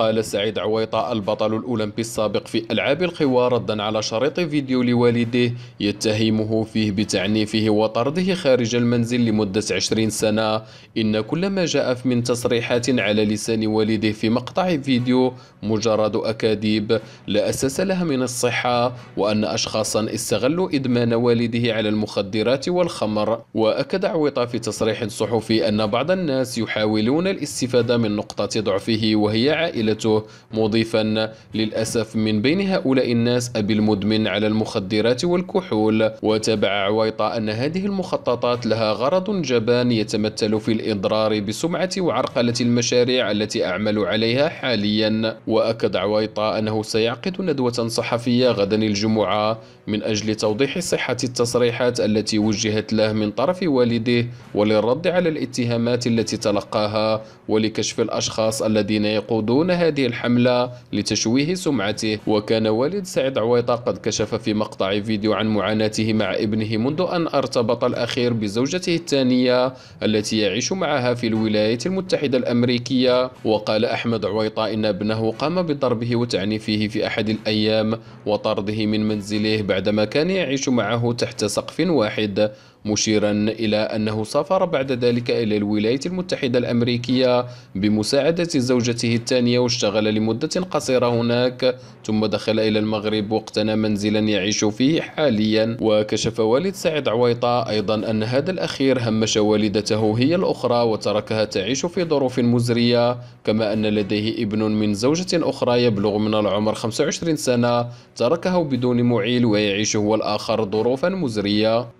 قال سعيد عويطة البطل الأولمبي السابق في ألعاب القوى ردا على شريط فيديو لوالده يتهمه فيه بتعنيفه وطرده خارج المنزل لمدة 20 سنة إن كل ما جاء من تصريحات على لسان والده في مقطع فيديو مجرد أكاذيب لا أساس لها من الصحة وأن أشخاصا استغلوا إدمان والده على المخدرات والخمر وأكد عويطة في تصريح صحفي أن بعض الناس يحاولون الاستفادة من نقطة ضعفه وهي عائلة عائلته مضيفا للأسف من بين هؤلاء الناس أبي المدمن على المخدرات والكحول وتابع عويطة أن هذه المخططات لها غرض جبان يتمثل في الإضرار بسمعة وعرقلة المشاريع التي أعمل عليها حاليا وأكد عويطة أنه سيعقد ندوة صحفية غدا الجمعة من أجل توضيح صحة التصريحات التي وجهت له من طرف والده وللرد على الاتهامات التي تلقاها ولكشف الأشخاص الذين يقودون هذه الحملة لتشويه سمعته وكان والد سعيد عويطة قد كشف في مقطع فيديو عن معاناته مع ابنه منذ أن ارتبط الأخير بزوجته الثانية التي يعيش معها في الولايات المتحدة الأمريكية وقال أحمد عويطة إن ابنه قام بضربه وتعنيفه في أحد الأيام وطرده من منزله بعدما كان يعيش معه تحت سقف واحد مشيرا إلى أنه سافر بعد ذلك إلى الولايات المتحدة الأمريكية بمساعدة زوجته الثانية واشتغل لمدة قصيرة هناك ثم دخل إلى المغرب واقتنى منزلا يعيش فيه حاليا وكشف والد سعد عويطة أيضا أن هذا الأخير همش والدته هي الأخرى وتركها تعيش في ظروف مزرية كما أن لديه ابن من زوجة أخرى يبلغ من العمر 25 سنة تركه بدون معيل ويعيش هو الآخر ظروفا مزرية